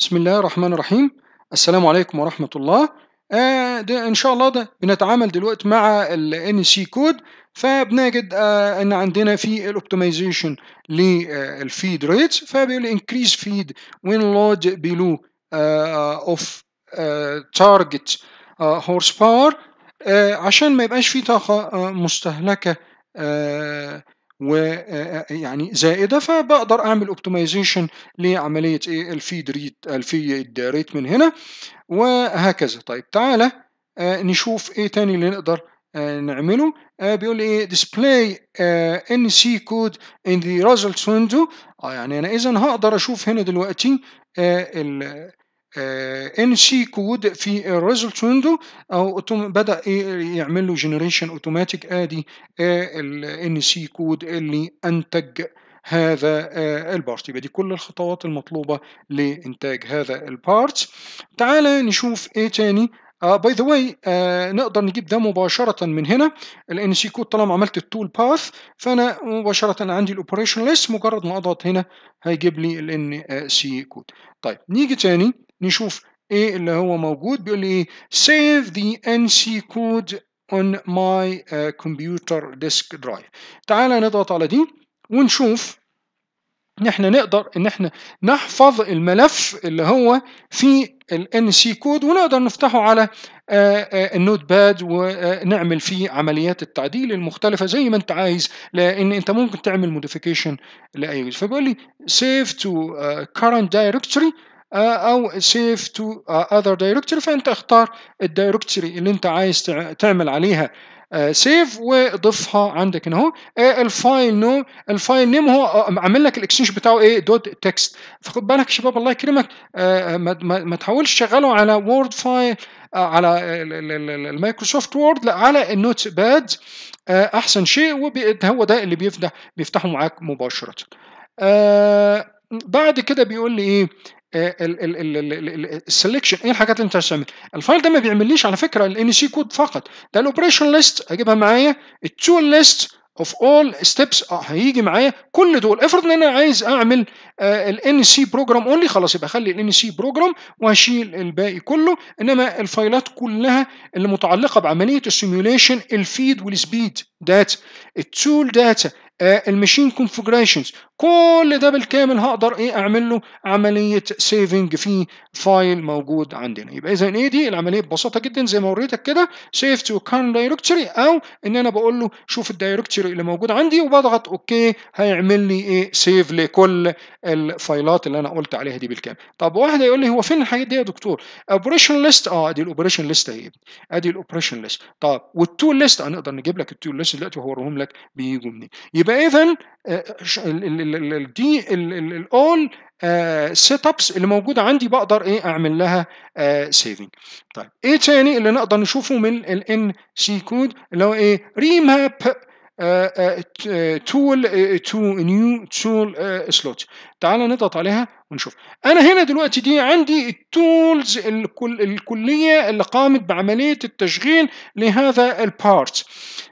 بسم الله الرحمن الرحيم السلام عليكم ورحمة الله آه ده ان شاء الله ده بنتعامل دلوقتي مع ال NC كود فبنجد آه ان عندنا في الاوبتمايزيشن feed rates فبيقول increase feed when load below uh, of uh, target uh, horsepower uh, عشان ما يبقاش في طاقة uh, مستهلكة uh, ويعني آه، آه، آه، زائده فبقدر اعمل اوبتمايزيشن لعمليه ايه الفيد ريت الفيد ريت من هنا وهكذا طيب تعالى نشوف ايه تاني اللي نقدر نعمله بيقول لي ايه display ان سي كود ان ذا results window يعني انا اذا هقدر اشوف هنا دلوقتي ال آه، انشي كود في الريزلت ويندو او بدا إيه يعمل له جنريشن اوتوماتيك ادي آه، الان سي كود اللي انتج هذا آه، البارت يبقى دي كل الخطوات المطلوبه لانتاج هذا البارت تعالى نشوف ايه تاني باي ذا واي نقدر نجيب ده مباشره من هنا لان سي كود طالما عملت التول باث فانا مباشره عندي الاوبريشن ليست مجرد ما اضغط هنا هيجيب لي الان سي كود طيب نيجي تاني نشوف ايه اللي هو موجود بيقول لي ايه ذا ان NC كود اون ماي كمبيوتر ديسك درايف تعالى نضغط على دي ونشوف ان احنا نقدر ان احنا نحفظ الملف اللي هو في ال NC كود ونقدر نفتحه على آه، آه، النوت باد ونعمل فيه عمليات التعديل المختلفه زي ما انت عايز لان انت ممكن تعمل موديفيكيشن لاي فبيقول لي سيف تو كارنت دايركتوري آه، او سيف تو اذر دايركتوري فانت اختار الدايركتوري اللي انت عايز تعمل عليها سيف آه، وضفها عندك هنا اهو الفايل نو الفايل نيم هو آه، عامل لك الاكسشينج بتاعه ايه دوت تكست فخد بالك شباب الله يكرمك ما تحاولش تشغله على وورد فايل على المايكروسوفت وورد لا على النوت باد احسن شيء هو ده اللي بيفتح بيفتحه معاك مباشره بعد كده بيقول لي ايه آه، السلكشن ايه الحاجات اللي انت هتعملها الفايل ده ما بيعمليش على فكره الان سي كود فقط ده الاوبريشن ليست هجيبها معايا التول ليست اوف اول ستيبس هيجي معايا كل دول افرض ان انا عايز اعمل الان سي بروجرام اونلي خلاص يبقى اخلي الان سي بروجرام وهشيل الباقي كله انما الفايلات كلها اللي متعلقه بعمليه السيميوليشن الفيد والسبيد داتا التول داتا الماشين كونفجريشنز كل ده بالكامل هقدر ايه اعمل له عمليه سيفنج في فايل موجود عندنا يبقى اذا ايه دي العمليه ببساطه جدا زي ما وريتك كده سيف تو كان دايركتوري او ان انا بقول له شوف الدايركتوري اللي موجود عندي وبضغط اوكي هيعمل لي ايه سيف لكل الفايلات اللي انا قلت عليها دي بالكامل طب واحد هيقول لي هو فين الحاجات دي يا دكتور اوبريشن ليست اه ادي الاوبريشن ليست اهي ادي الاوبريشن ليست طب والتول ليست هنقدر نجيب لك التول ليست دلوقتي وهوريهم لك بيجوا منين يبقى اذا دي الاول سيت ابس اللي موجوده عندي بقدر ايه اعمل لها سيفنج آه، طيب ايه تاني اللي نقدر نشوفه من الان سي كود اللي هو ايه ريماب تول تو نيو تول سلوت تعال نضغط عليها ونشوف انا هنا دلوقتي دي عندي التولز الكل الكليه اللي قامت بعمليه التشغيل لهذا البارت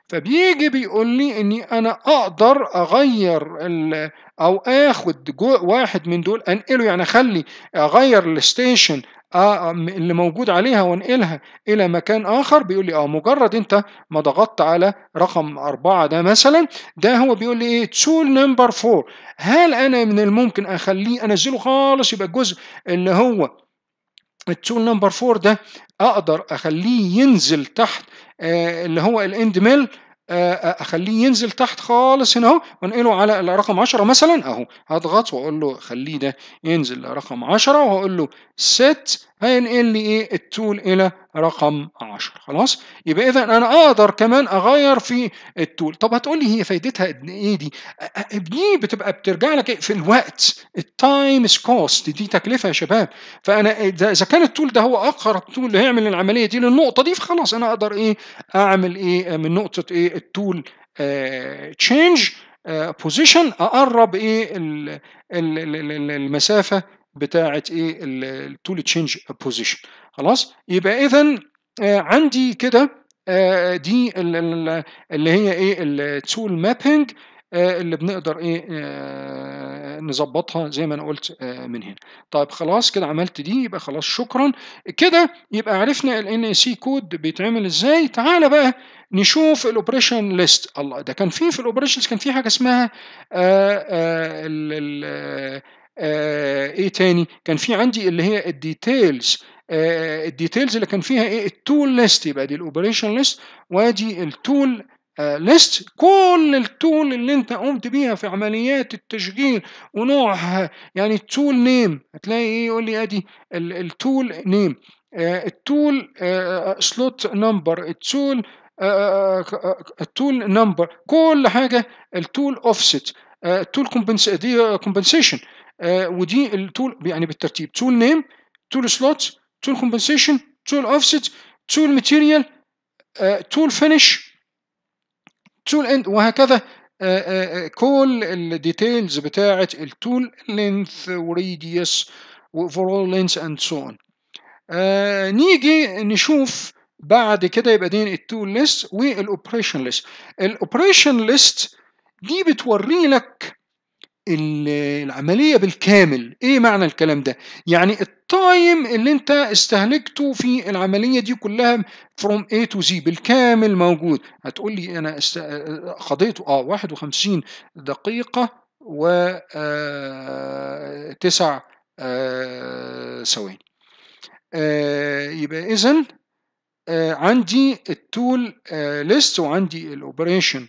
فبيجي بيقول لي اني انا اقدر اغير ال او اخد واحد من دول انقله يعني اخلي اغير الستيشن آه, آه، اللي موجود عليها وانقلها إلى مكان آخر بيقول لي آه مجرد أنت ما ضغطت على رقم أربعة ده مثلا ده هو بيقول لي إيه تول نمبر فور هل أنا من الممكن أخليه أنزله خالص يبقى الجزء اللي هو التول نمبر فور ده أقدر أخليه ينزل تحت آه اللي هو الاند ميل آه، آه، اخليه ينزل تحت خالص هنا اهو وانقله على رقم 10 مثلا اهو هضغط واقول له خليه ده ينزل لرقم 10 وهقول له set هينقل لي ايه التول الى رقم 10 خلاص يبقى اذا انا اقدر كمان اغير في التول طب هتقول لي هي فايدتها ايه دي دي بتبقى بترجع لك في الوقت التايمز كوست دي تكلفه يا شباب فانا اذا كان التول ده هو اقرب تول اللي هيعمل العمليه دي للنقطه دي فخلاص انا اقدر ايه اعمل ايه من نقطه ايه التول تشينج آه، بوزيشن آه، اقرب ايه المسافه بتاعه ايه التول تشينج بوزيشن خلاص يبقى اذا آه، عندي كده آه، دي اللي هي ايه التول مابينج آه، اللي بنقدر ايه نظبطها زي ما انا قلت من هنا طيب خلاص كده عملت دي يبقى خلاص شكرا كده يبقى عرفنا ال ان سي كود بيتعمل ازاي تعالى بقى نشوف الاوبريشن ليست الله ده كان في في الاوبريشنز كان في حاجه اسمها آآ آآ آه ايه تاني كان في عندي اللي هي الديتيلز آه الديتيلز اللي كان فيها ايه التول ليست يبقى دي الاوبريشن ليست وادي التول آه ليست كل التول اللي انت قمت بيها في عمليات التشغيل ونوعها يعني التول نيم هتلاقي ايه يقول لي ادي التول نيم التول سلوت نمبر التول التول نمبر كل حاجه التول اوفست التول كومبنسيشن آه، ودي التول يعني بالترتيب تول نيم تول سلوت تول كومبنسيشن تول اوفست تول ماتيريال تول فينيش تول اند وهكذا آه، آه، كل الديتيلز بتاعه التول لينث وريديوس واوفرول لينث اند سو اون نيجي نشوف بعد كده يبقى دين التول ليست والاوبريشن ليست الاوبريشن ليست دي بتوري لك العملية بالكامل ايه معنى الكلام ده يعني التايم اللي انت استهلكته في العملية دي كلها from A to Z بالكامل موجود هتقول لي انا است... خضيته اه 51 دقيقة و آه، تسع 9 آه، ثواني آه، يبقى اذا عندي التول ليست وعندي الاوبريشن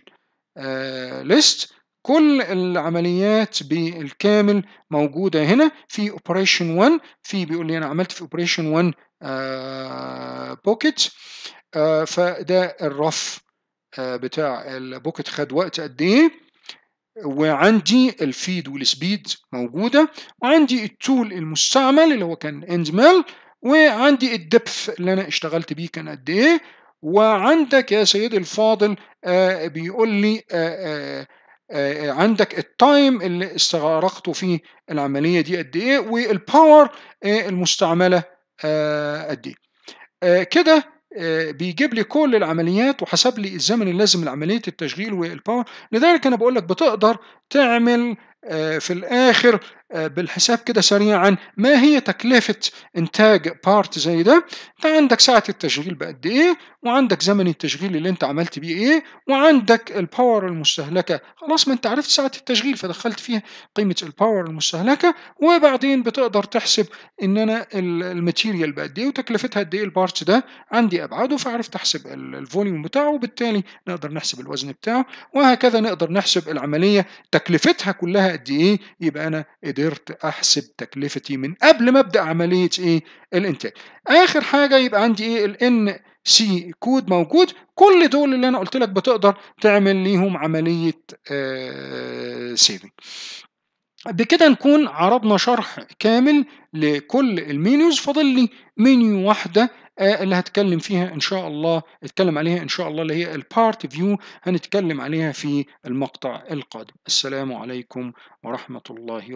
ليست كل العمليات بالكامل موجودة هنا في Operation 1 في بيقول لي أنا عملت في Operation 1 بوكيت آه، آه، فده الرف آه، بتاع البوكيت خد وقت قد إيه وعندي الفيد والسبيد موجودة وعندي التول المستعمل اللي هو كان اند ميل وعندي الدبث اللي أنا اشتغلت بيه كان قد إيه وعندك يا سيدي الفاضل بيقول لي آه، آه، عندك التايم اللي استغرقته في العمليه دي قد ايه والباور آه، المستعمله قد ايه كده بيجيب لي كل العمليات وحسب لي الزمن اللازم لعمليه التشغيل والباور لذلك انا بقول لك بتقدر تعمل آه، في الآخر آه، بالحساب كده سريعا ما هي تكلفة إنتاج بارت زي ده؟ أنت عندك ساعة التشغيل بقد إيه؟ وعندك زمن التشغيل اللي أنت عملت بيه إيه؟ وعندك الباور المستهلكة، خلاص ما أنت عرفت ساعة التشغيل فدخلت فيها قيمة الباور المستهلكة وبعدين بتقدر تحسب إن أنا الماتيريال بقد إيه وتكلفتها قد إيه البارت ده؟ عندي أبعاده فعرفت أحسب الفوليوم بتاعه وبالتالي نقدر نحسب الوزن بتاعه وهكذا نقدر نحسب العملية تكلفتها كلها قد ايه يبقى انا قدرت احسب تكلفتي من قبل ما ابدا عمليه ايه الانتاج اخر حاجه يبقى عندي ايه الان سي كود موجود كل دول اللي انا قلت لك بتقدر تعمل ليهم عمليه آه سيفنج بكده نكون عرضنا شرح كامل لكل المينيوز فاضل لي منيو واحده اللي هتكلم فيها ان شاء الله اتكلم عليها ان شاء الله اللي هي البارت فيو هنتكلم عليها في المقطع القادم السلام عليكم ورحمة الله وبركاته